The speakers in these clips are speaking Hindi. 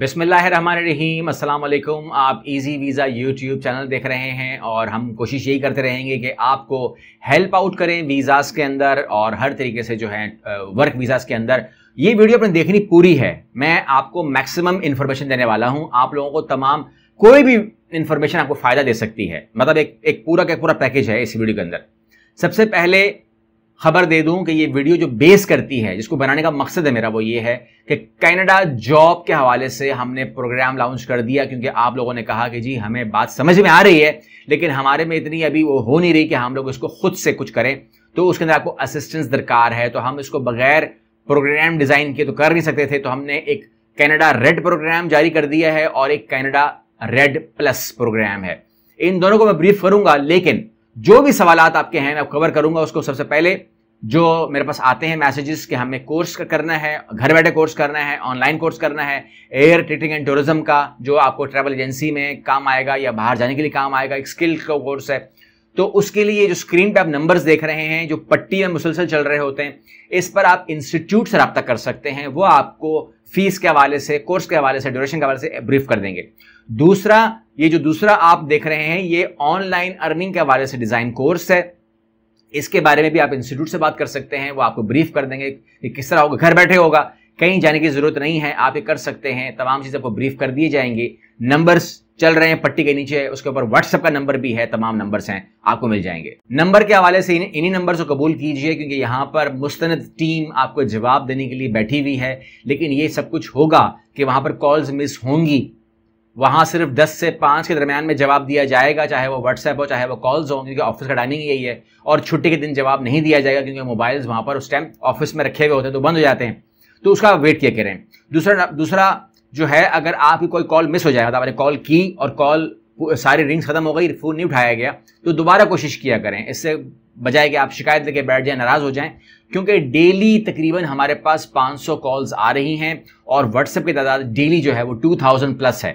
बिसमीम अल्लाम आप इजी वीज़ा यूट्यूब चैनल देख रहे हैं और हम कोशिश यही करते रहेंगे कि आपको हेल्प आउट करें वीज़ाज़ के अंदर और हर तरीके से जो है वर्क वीज़ाज़ के अंदर ये वीडियो अपने देखनी पूरी है मैं आपको मैक्सिमम इन्फॉर्मेशन देने वाला हूँ आप लोगों को तमाम कोई भी इन्फॉर्मेशन आपको फ़ायदा दे सकती है मतलब एक एक पूरा का पूरा पैकेज है इस वीडियो के अंदर सबसे पहले खबर दे दूं कि ये वीडियो जो बेस करती है जिसको बनाने का मकसद है मेरा वो ये है कि कनाडा जॉब के हवाले से हमने प्रोग्राम लॉन्च कर दिया क्योंकि आप लोगों ने कहा कि जी हमें बात समझ में आ रही है लेकिन हमारे में इतनी अभी वो हो नहीं रही कि हम लोग इसको खुद से कुछ करें तो उसके अंदर आपको असिस्टेंस दरकार है तो हम इसको बगैर प्रोग्राम डिज़ाइन किए तो कर नहीं सकते थे तो हमने एक कैनेडा रेड प्रोग्राम जारी कर दिया है और एक कैनेडा रेड प्लस प्रोग्राम है इन दोनों को मैं ब्रीफ करूंगा लेकिन जो भी सवाल आपके हैं मैं कवर करूंगा उसको सबसे पहले जो मेरे पास आते हैं मैसेजेस कि हमें कोर्स करना है घर बैठे कोर्स करना है ऑनलाइन कोर्स करना है एयर ट्रेटिंग एंड टूरिज्म का जो आपको ट्रैवल एजेंसी में काम आएगा या बाहर जाने के लिए काम आएगा एक स्किल का कोर्स है तो उसके लिए जो स्क्रीन पे आप नंबर्स देख रहे हैं जो पट्टी में मुसलसल चल रहे होते हैं इस पर आप इंस्टीट्यूट से रब्ता कर सकते हैं वो आपको फीस के हवाले से कोर्स के हवाले से ड्यूरेशन के हवाले से ब्रीफ कर देंगे दूसरा ये जो दूसरा आप देख रहे हैं ये ऑनलाइन अर्निंग के हवाले से डिज़ाइन कोर्स है इसके बारे में भी आप इंस्टीट्यूट से बात कर सकते हैं वो आपको ब्रीफ कर देंगे कि किस तरह होगा घर बैठे होगा कहीं जाने की ज़रूरत नहीं है आप ये कर सकते हैं तमाम चीज़ आपको ब्रीफ कर दिए जाएंगे नंबर्स चल रहे हैं पट्टी के नीचे उसके ऊपर व्हाट्सएप का नंबर भी है तमाम नंबर्स हैं आपको मिल जाएंगे नंबर के हवाले से इन्हीं नंबर को कबूल कीजिए क्योंकि यहाँ पर मुस्तंद टीम आपको जवाब देने के लिए बैठी हुई है लेकिन ये सब कुछ होगा कि वहाँ पर कॉल्स मिस होंगी वहाँ सिर्फ दस से पाँच के दरमियान में जवाब दिया जाएगा चाहे वो व्हाट्सएप हो चाहे वो कॉल्स हो क्योंकि ऑफिस का टाइमिंग यही है और छुट्टी के दिन जवाब नहीं दिया जाएगा क्योंकि मोबाइल्स वहाँ पर उस टाइम ऑफिस में रखे हुए होते हैं तो बंद हो जाते हैं तो उसका वेट किया करें दूसरा दूसरा जो है अगर आपकी कोई कॉल मिस हो जाए तो आपने कॉल की और कॉल सारी रिंग्स खत्म हो गई फ़ोन नहीं उठाया गया तो दोबारा कोशिश किया करें इससे बजाय कि आप शिकायत लेके बैठ जाएं नाराज़ हो जाएं क्योंकि डेली तकरीबन हमारे पास 500 कॉल्स आ रही हैं और व्हाट्सएप की तादाद डेली जो है वो 2000 प्लस है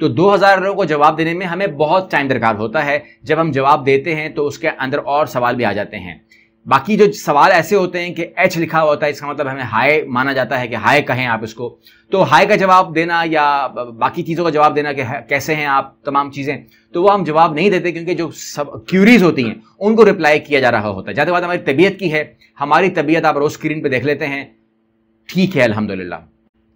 तो 2000 लोगों को जवाब देने में हमें बहुत टाइम दरकार होता है जब हम जवाब देते हैं तो उसके अंदर और सवाल भी आ जाते हैं बाकी जो सवाल ऐसे होते हैं कि एच लिखा होता है इसका मतलब हमें हाय माना जाता है कि हाय कहें आप इसको तो हाय का जवाब देना या बाकी चीज़ों का जवाब देना कि कैसे हैं आप तमाम चीज़ें तो वो हम जवाब नहीं देते क्योंकि जो सब क्यूरीज होती हैं उनको रिप्लाई किया जा रहा होता है ज़्यादा बात हमारी तबीयत की है हमारी तबीयत आप रोज़ स्क्रीन पर देख लेते हैं ठीक है अलहमदिल्ला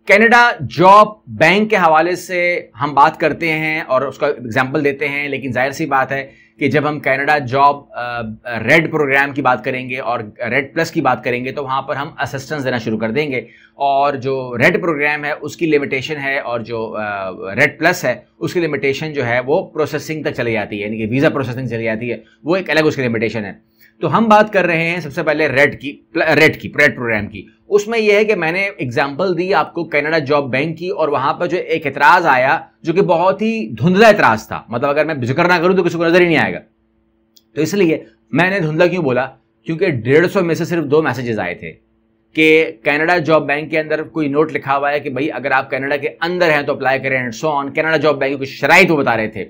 कनाडा जॉब बैंक के हवाले से हम बात करते हैं और उसका एग्जाम्पल देते हैं लेकिन जाहिर सी बात है कि जब हम कनाडा जॉब रेड प्रोग्राम की बात करेंगे और रेड प्लस की बात करेंगे तो वहाँ पर हम असिस्टेंस देना शुरू कर देंगे और जो रेड प्रोग्राम है उसकी लिमिटेशन है और जो रेड प्लस है उसकी लिमिटेशन जो है वो प्रोसेसिंग तक चली जाती है यानी कि वीज़ा प्रोसेसिंग चली जाती है वो एक अलग उसकी लिमिटेशन है तो हम बात कर रहे हैं सबसे पहले रेड की रेड की रेड प्रोग्राम की उसमें यह है कि मैंने एग्जाम्पल दी आपको कैनेडा जॉब बैंक की और वहां पर जो एक एतराज आया जो कि बहुत ही धुंधला एतराज था मतलब अगर मैं जिक्र ना करूं तो किसी को नजर ही नहीं आएगा तो इसलिए मैंने धुंधला क्यों बोला क्योंकि डेढ़ सौ में से सिर्फ दो मैसेजेस आए थे कि कनाडा जॉब बैंक के अंदर कोई नोट लिखा हुआ है कि भाई अगर आप कनाडा के अंदर हैं तो अप्लाई करें and so on Canada job bank की कुछ वो बता रहे थे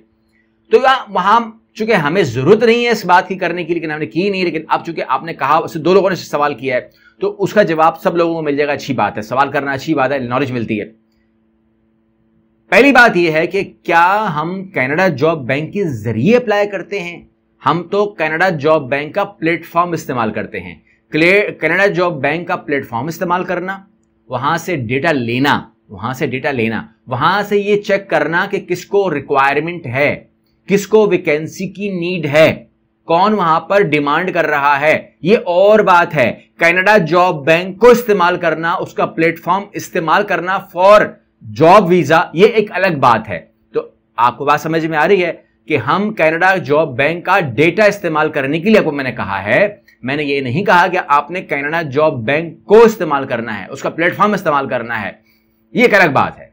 तो वहां चूंकि हमें जरूरत नहीं है इस बात की करने की लेकिन हमने की नहीं लेकिन अब चूंकि आपने कहा दो लोगों ने सवाल किया है तो उसका जवाब सब लोगों को मिल जाएगा अच्छी बात है सवाल करना अच्छी बात है नॉलेज मिलती है पहली बात यह है कि क्या हम कैनेडा जॉब बैंक के जरिए अप्लाई करते हैं हम तो कैनेडा जॉब बैंक का प्लेटफॉर्म इस्तेमाल करते हैं कैनेडा जॉब बैंक का प्लेटफॉर्म इस्तेमाल करना वहां से डेटा लेना वहां से डेटा लेना वहां से ये चेक करना कि किसको रिक्वायरमेंट है किसको वैकेंसी की नीड है कौन वहां पर डिमांड कर रहा है ये और बात है कनाडा जॉब बैंक को इस्तेमाल करना उसका प्लेटफॉर्म इस्तेमाल करना फॉर जॉब वीजा ये एक अलग बात है तो आपको बात समझ में आ रही है कि हम कनाडा जॉब बैंक का डेटा इस्तेमाल करने के लिए आपको मैंने कहा है मैंने ये नहीं कहा कि आपने कनाडा जॉब बैंक को इस्तेमाल करना है उसका प्लेटफॉर्म इस्तेमाल करना है ये एक अलग बात है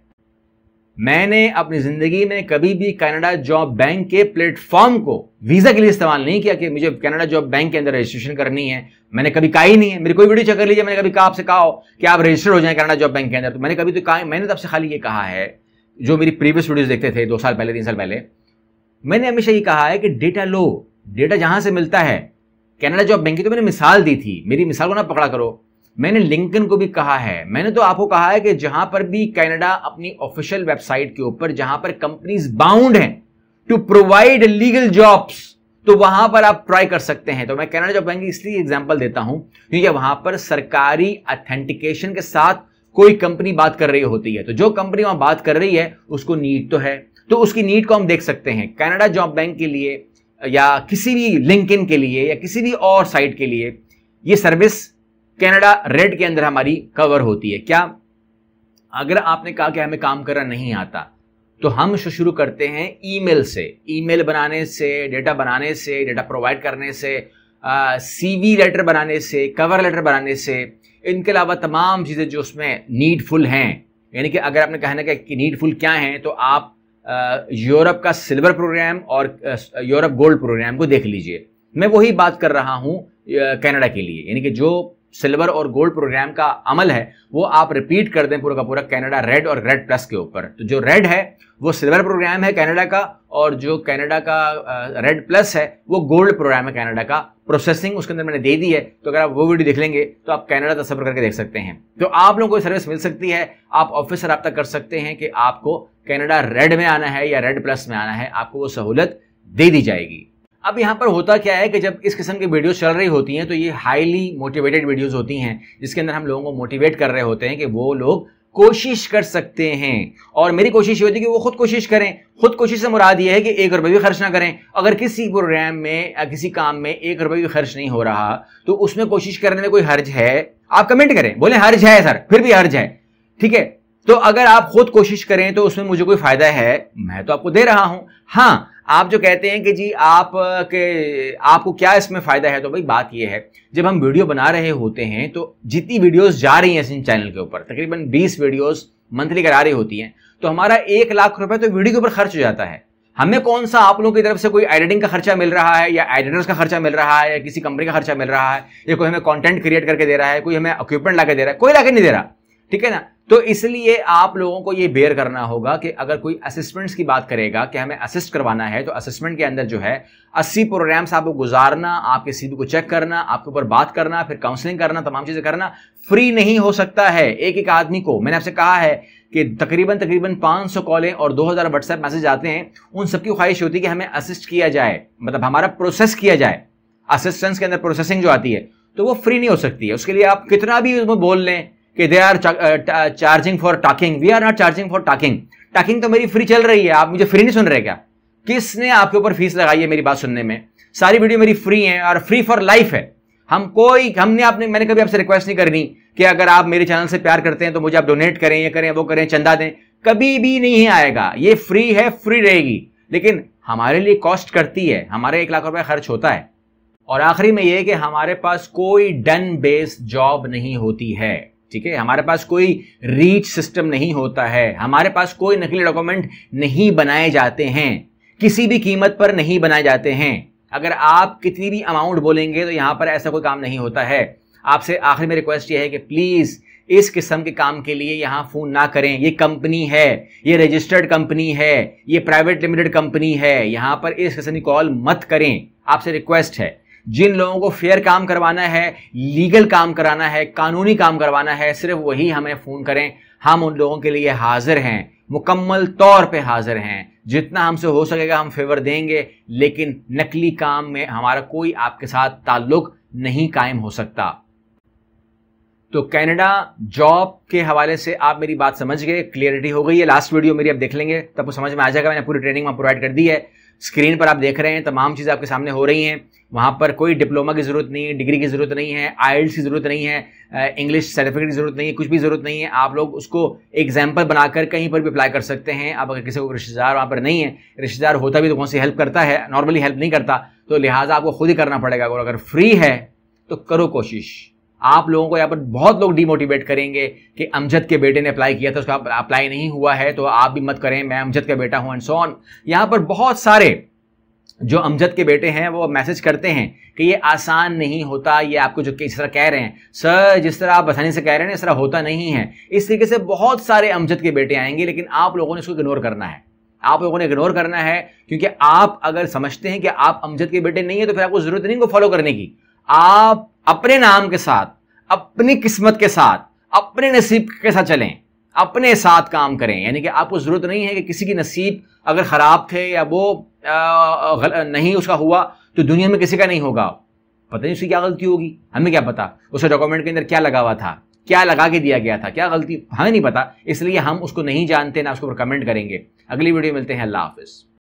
मैंने अपनी ज़िंदगी में कभी भी कनाडा जॉब बैंक के प्लेटफॉर्म को वीज़ा के लिए इस्तेमाल नहीं किया कि मुझे कनाडा जॉब बैंक के अंदर रजिस्ट्रेशन करनी है मैंने कभी कहा ही नहीं है मेरी कोई वीडियो चेक कर लीजिए मैंने कभी कहा आपसे कहा हो कि आप रजिस्टर हो जाए कनाडा जॉब बैंक के अंदर तो मैंने कभी तो कहा मैंने तब तो से खाली ये कहा है जो मेरी प्रीवियस वीडियोज़ देखते थे दो साल पहले तीन साल पहले मैंने हमेशा ये कहा है कि डेटा लो डेटा जहाँ से मिलता है कनाडा जॉब बैंक की तो मैंने मिसाल दी थी मेरी मिसाल को ना पकड़ा करो मैंने लिंकन को भी कहा है मैंने तो आपको कहा है कि जहां पर भी कनाडा अपनी ऑफिशियल वेबसाइट के ऊपर जहां पर कंपनीज बाउंड हैं टू प्रोवाइड लीगल जॉब्स तो वहां पर आप ट्राई कर सकते हैं तो मैं कनाडा जॉब बैंक इसलिए एग्जाम्पल देता हूं क्योंकि वहां पर सरकारी अथेंटिकेशन के साथ कोई कंपनी बात कर रही होती है तो जो कंपनी वहां बात कर रही है उसको नीड तो है तो उसकी नीड को हम देख सकते हैं कनाडा जॉब बैंक के लिए या किसी भी लिंक के लिए या किसी भी और साइट के लिए ये सर्विस कनाडा रेड के अंदर हमारी कवर होती है क्या अगर आपने कहा कि हमें काम करना नहीं आता तो हम शुरू करते हैं ईमेल से ईमेल बनाने से डेटा बनाने से डेटा प्रोवाइड करने से सीवी लेटर बनाने से कवर लेटर बनाने से इनके अलावा तमाम चीज़ें जो उसमें नीडफुल हैं यानी कि अगर आपने कहना कि नीडफुल क्या हैं तो आप यूरोप का सिल्वर प्रोग्राम और यूरोप गोल्ड प्रोग्राम को देख लीजिए मैं वही बात कर रहा हूँ कनाडा के लिए यानी कि जो सिल्वर और गोल्ड प्रोग्राम का अमल है वो आप रिपीट कर दें पूरा का पूरा कनाडा रेड और रेड प्लस के ऊपर तो जो रेड है वो सिल्वर प्रोग्राम है कनाडा का और जो कनाडा का रेड प्लस है वो गोल्ड प्रोग्राम है कनाडा का प्रोसेसिंग उसके अंदर मैंने दे दी है तो अगर आप वो वीडियो देख लेंगे तो आप कनाडा तस्वर करके देख सकते हैं तो आप लोगों को सर्विस मिल सकती है आप ऑफिस से रब्ता कर सकते हैं कि आपको कनाडा रेड में आना है या रेड प्लस में आना है आपको वो सहूलत दे दी जाएगी अब यहाँ पर होता क्या है कि जब इस किस्म की वीडियोस चल रही होती हैं तो ये हाईली मोटिवेटेड वीडियोस होती हैं जिसके अंदर हम लोगों को मोटिवेट कर रहे होते हैं कि वो लोग कोशिश कर सकते हैं और मेरी कोशिश ये होती है कि वो खुद कोशिश करें खुद कोशिश से मुराद ये है कि एक रुपये भी खर्च ना करें अगर किसी प्रोग्राम में या किसी काम में एक रुपये भी खर्च नहीं हो रहा तो उसमें कोशिश करने में कोई हर्ज है आप कमेंट करें बोले हर्ज है सर फिर भी हर्ज है ठीक है तो अगर आप खुद कोशिश करें तो उसमें मुझे कोई फायदा है मैं तो आपको दे रहा हूं हाँ आप जो कहते हैं कि जी आप के आपको क्या इसमें फ़ायदा है तो भाई बात यह है जब हम वीडियो बना रहे होते हैं तो जितनी वीडियोस जा रही हैं इस चैनल के ऊपर तकरीबन 20 वीडियोस मंथली करा रही होती हैं तो हमारा एक लाख रुपए तो वीडियो के ऊपर खर्च हो जाता है हमें कौन सा आप लोगों की तरफ से कोई एडिटिंग का खर्चा मिल रहा है या एडिटर्स का खर्चा मिल रहा है या किसी कंपनी का खर्चा मिल रहा है या कोई हमें कॉन्टेंट क्रिएट करके दे रहा है कोई हमें इक्विपमेंट ला दे रहा है कोई ला नहीं दे रहा ठीक है ना तो इसलिए आप लोगों को ये बेयर करना होगा कि अगर कोई असिस्टेंट्स की बात करेगा कि हमें असिस्ट करवाना है तो असिस्टमेंट के अंदर जो है अस्सी प्रोग्राम्स आपको गुजारना आपके सीधी को चेक करना आपके ऊपर बात करना फिर काउंसलिंग करना तमाम चीज़ें करना फ्री नहीं हो सकता है एक एक आदमी को मैंने आपसे कहा है कि तकरीबन तकरीबन 500 कॉलें और 2000 व्हाट्सएप मैसेज आते हैं उन सबकी ख्वाहिश होती है कि हमें असिस्ट किया जाए मतलब हमारा प्रोसेस किया जाए असिस्टेंस के अंदर प्रोसेसिंग जो आती है तो वो फ्री नहीं हो सकती है उसके लिए आप कितना भी उसमें बोल लें कि they are charging for talking we are not charging for talking talking तो मेरी फ्री चल रही है आप मुझे फ्री नहीं सुन रहे क्या किसने आपके ऊपर फीस लगाई है मेरी बात सुनने में सारी वीडियो मेरी फ्री है और फ्री फॉर लाइफ है हम कोई हमने आपने मैंने कभी आपसे रिक्वेस्ट नहीं करनी कि अगर आप मेरे चैनल से प्यार करते हैं तो मुझे आप डोनेट करें ये करें वो करें चंदा दें कभी भी नहीं आएगा ये फ्री है फ्री रहेगी लेकिन हमारे लिए कॉस्ट करती है हमारे एक लाख रुपए खर्च होता है और आखिरी में यह कि हमारे पास कोई डन बेस्ड जॉब नहीं होती है ठीक है हमारे पास कोई रीच सिस्टम नहीं होता है हमारे पास कोई नकली डॉक्यूमेंट नहीं बनाए जाते हैं किसी भी कीमत पर नहीं बनाए जाते हैं अगर आप कितनी भी अमाउंट बोलेंगे तो यहाँ पर ऐसा कोई काम नहीं होता है आपसे आखिर में रिक्वेस्ट ये है कि प्लीज़ इस किस्म के काम के लिए यहाँ फ़ोन ना करें ये कंपनी है ये रजिस्टर्ड कंपनी है ये प्राइवेट लिमिटेड कंपनी है यहाँ पर इस किस्म की कॉल मत करें आपसे रिक्वेस्ट है जिन लोगों को फेयर काम करवाना है लीगल काम कराना है कानूनी काम करवाना है सिर्फ वही हमें फ़ोन करें हम उन लोगों के लिए हाजिर हैं मुकम्मल तौर पे हाजिर हैं जितना हमसे हो सकेगा हम फेवर देंगे लेकिन नकली काम में हमारा कोई आपके साथ ताल्लुक नहीं कायम हो सकता तो कनाडा जॉब के हवाले से आप मेरी बात समझ गए क्लियरिटी हो गई है लास्ट वीडियो मेरी आप देख लेंगे तब तो समझ में आ जाएगा मैंने पूरी ट्रेनिंग वहाँ प्रोवाइड कर दी है स्क्रीन पर आप देख रहे हैं तमाम चीज़ें आपके सामने हो रही हैं वहाँ पर कोई डिप्लोमा की ज़रूरत नहीं है डिग्री की ज़रूरत नहीं है आइल्स की ज़रूरत नहीं है इंग्लिश सर्टिफिकेट की ज़रूरत नहीं है कुछ भी ज़रूरत नहीं है आप लोग उसको एग्जाम्पल बनाकर कहीं पर भी अप्लाई कर सकते हैं आप अगर किसी को रिश्तेदार वहाँ पर नहीं है रिश्तेदार होता भी तो कौन सी हेल्प करता है नॉर्मली हेल्प नहीं करता तो लिहाजा आपको खुद ही करना पड़ेगा और अगर फ्री है तो करो कोशिश आप लोगों को यहाँ पर बहुत लोग डिमोटिवेट करेंगे कि अमजद के बेटे ने अप्लाई किया था उसका अप्लाई नहीं हुआ है तो आप भी मत करें मैं अमजद का बेटा हूँ एंड सोन यहाँ पर बहुत सारे जो अमजद के बेटे हैं वो मैसेज करते हैं कि ये आसान नहीं होता ये आपको जो इस तरह कह रहे हैं सर जिस तरह आप आसानी से कह रहे हैं इस तरह होता नहीं है इस तरीके से बहुत सारे अमजद के बेटे आएंगे लेकिन आप लोगों ने इसको इग्नोर करना है आप लोगों ने इग्नोर करना है क्योंकि आप अगर समझते हैं कि आप अमजद के बेटे नहीं है तो फिर आपको जरूरत नहीं को फॉलो करने की आप अपने नाम के साथ अपनी किस्मत के साथ अपने नसीब के साथ चलें अपने साथ काम करें यानी कि आपको ज़रूरत नहीं है कि किसी की नसीब अगर ख़राब थे या वो आ, नहीं उसका हुआ तो दुनिया में किसी का नहीं होगा पता नहीं उसकी क्या गलती होगी हमें क्या पता उसे डॉक्यूमेंट के अंदर क्या लगा हुआ था क्या लगा के दिया गया था क्या गलती हमें नहीं पता इसलिए हम उसको नहीं जानते ना उसके ऊपर कमेंट करेंगे अगली वीडियो मिलते हैं अल्लाह हाफिज़